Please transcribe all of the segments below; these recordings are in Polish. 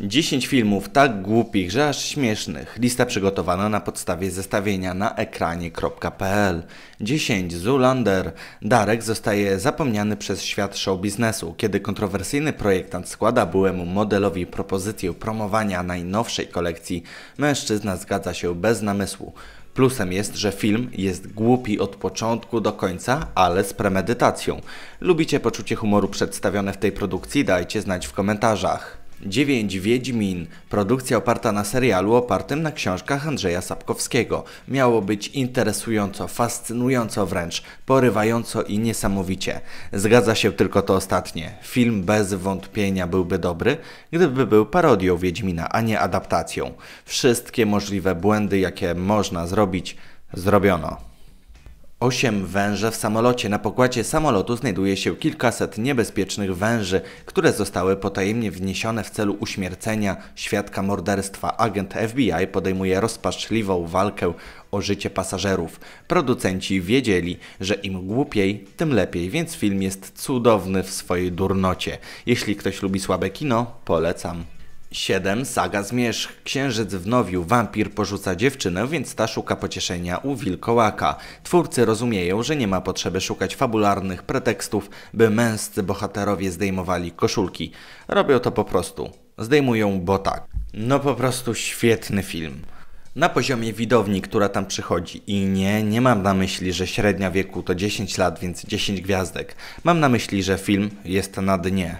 10 filmów tak głupich, że aż śmiesznych. Lista przygotowana na podstawie zestawienia na ekranie.pl. 10. Zulander. Darek zostaje zapomniany przez świat show biznesu, kiedy kontrowersyjny projektant składa byłemu modelowi propozycję promowania najnowszej kolekcji. Mężczyzna zgadza się bez namysłu. Plusem jest, że film jest głupi od początku do końca, ale z premedytacją. Lubicie poczucie humoru przedstawione w tej produkcji? Dajcie znać w komentarzach. 9 Wiedźmin, produkcja oparta na serialu opartym na książkach Andrzeja Sapkowskiego. Miało być interesująco, fascynująco wręcz, porywająco i niesamowicie. Zgadza się tylko to ostatnie. Film bez wątpienia byłby dobry, gdyby był parodią Wiedźmina, a nie adaptacją. Wszystkie możliwe błędy, jakie można zrobić, zrobiono. Osiem węże w samolocie. Na pokładzie samolotu znajduje się kilkaset niebezpiecznych węży, które zostały potajemnie wniesione w celu uśmiercenia świadka morderstwa. Agent FBI podejmuje rozpaczliwą walkę o życie pasażerów. Producenci wiedzieli, że im głupiej, tym lepiej, więc film jest cudowny w swojej durnocie. Jeśli ktoś lubi słabe kino, polecam. 7. Saga Zmierzch. Księżyc Nowiu. wampir porzuca dziewczynę, więc ta szuka pocieszenia u wilkołaka. Twórcy rozumieją, że nie ma potrzeby szukać fabularnych pretekstów, by męscy bohaterowie zdejmowali koszulki. Robią to po prostu. Zdejmują, bo tak. No po prostu świetny film. Na poziomie widowni, która tam przychodzi i nie, nie mam na myśli, że średnia wieku to 10 lat, więc 10 gwiazdek. Mam na myśli, że film jest na dnie.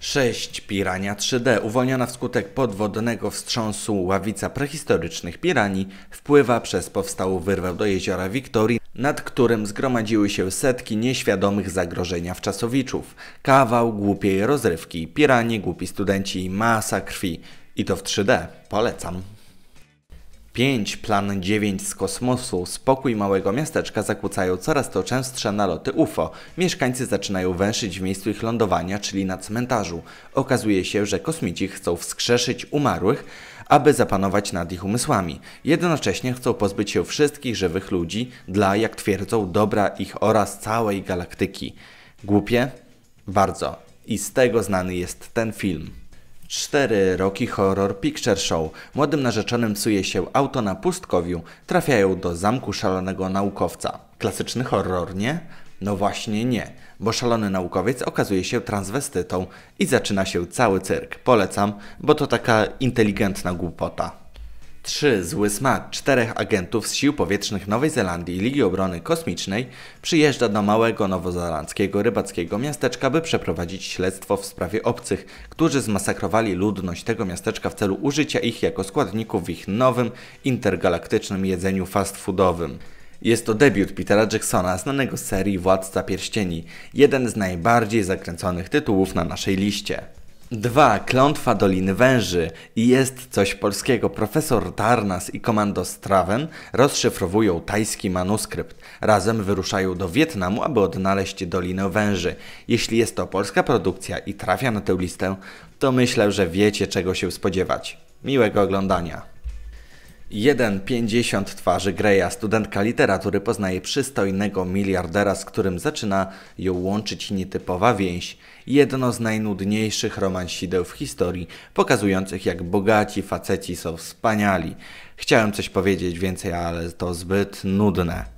6. Pirania 3D uwolniona wskutek podwodnego wstrząsu ławica prehistorycznych piranii wpływa przez powstałą wyrwę do jeziora Wiktorii, nad którym zgromadziły się setki nieświadomych zagrożenia wczasowiczów. Kawał głupiej rozrywki, piranie, głupi studenci i masa krwi. I to w 3D. Polecam. 5. Plan 9 z kosmosu. Spokój małego miasteczka zakłócają coraz to częstsze naloty UFO. Mieszkańcy zaczynają węszyć w miejscu ich lądowania, czyli na cmentarzu. Okazuje się, że kosmici chcą wskrzeszyć umarłych, aby zapanować nad ich umysłami. Jednocześnie chcą pozbyć się wszystkich żywych ludzi dla, jak twierdzą, dobra ich oraz całej galaktyki. Głupie? Bardzo. I z tego znany jest ten film. 4 roki Horror Picture Show. Młodym narzeczonym psuje się auto na pustkowiu, trafiają do zamku szalonego naukowca. Klasyczny horror, nie? No właśnie nie, bo szalony naukowiec okazuje się transwestytą i zaczyna się cały cyrk. Polecam, bo to taka inteligentna głupota. Trzy zły smak czterech agentów z Sił Powietrznych Nowej Zelandii Ligi Obrony Kosmicznej przyjeżdża do małego nowozelandzkiego rybackiego miasteczka, by przeprowadzić śledztwo w sprawie obcych, którzy zmasakrowali ludność tego miasteczka w celu użycia ich jako składników w ich nowym, intergalaktycznym jedzeniu fast foodowym. Jest to debiut Petera Jacksona, znanego z serii Władca Pierścieni, jeden z najbardziej zakręconych tytułów na naszej liście. 2. Klątwa Doliny Węży i jest coś polskiego. Profesor Tarnas i komando Straven rozszyfrowują tajski manuskrypt. Razem wyruszają do Wietnamu, aby odnaleźć Dolinę Węży. Jeśli jest to polska produkcja i trafia na tę listę, to myślę, że wiecie czego się spodziewać. Miłego oglądania. 1,50 twarzy Greya, studentka literatury, poznaje przystojnego miliardera, z którym zaczyna ją łączyć nietypowa więź. Jedno z najnudniejszych romansideł w historii, pokazujących jak bogaci faceci są wspaniali. Chciałem coś powiedzieć więcej, ale to zbyt nudne.